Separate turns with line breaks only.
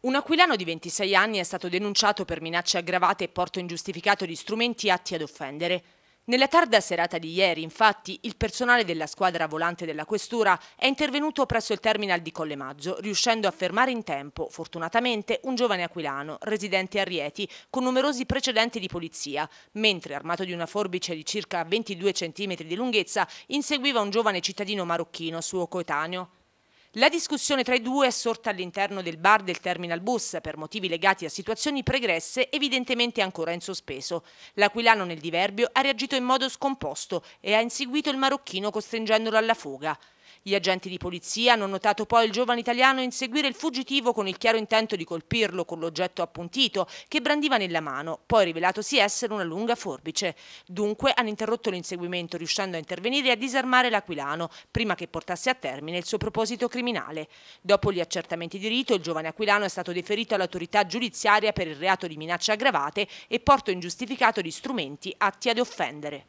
Un aquilano di 26 anni è stato denunciato per minacce aggravate e porto ingiustificato di strumenti atti ad offendere. Nella tarda serata di ieri, infatti, il personale della squadra volante della Questura è intervenuto presso il terminal di Collemaggio, riuscendo a fermare in tempo, fortunatamente, un giovane aquilano, residente a Rieti, con numerosi precedenti di polizia, mentre, armato di una forbice di circa 22 cm di lunghezza, inseguiva un giovane cittadino marocchino, suo coetaneo. La discussione tra i due è sorta all'interno del bar del terminal bus per motivi legati a situazioni pregresse evidentemente ancora in sospeso. L'Aquilano nel diverbio ha reagito in modo scomposto e ha inseguito il marocchino costringendolo alla fuga. Gli agenti di polizia hanno notato poi il giovane italiano inseguire il fuggitivo con il chiaro intento di colpirlo con l'oggetto appuntito che brandiva nella mano, poi rivelatosi essere una lunga forbice. Dunque hanno interrotto l'inseguimento riuscendo a intervenire e a disarmare l'aquilano prima che portasse a termine il suo proposito criminale. Dopo gli accertamenti di rito il giovane aquilano è stato deferito all'autorità giudiziaria per il reato di minacce aggravate e porto ingiustificato di strumenti atti ad offendere.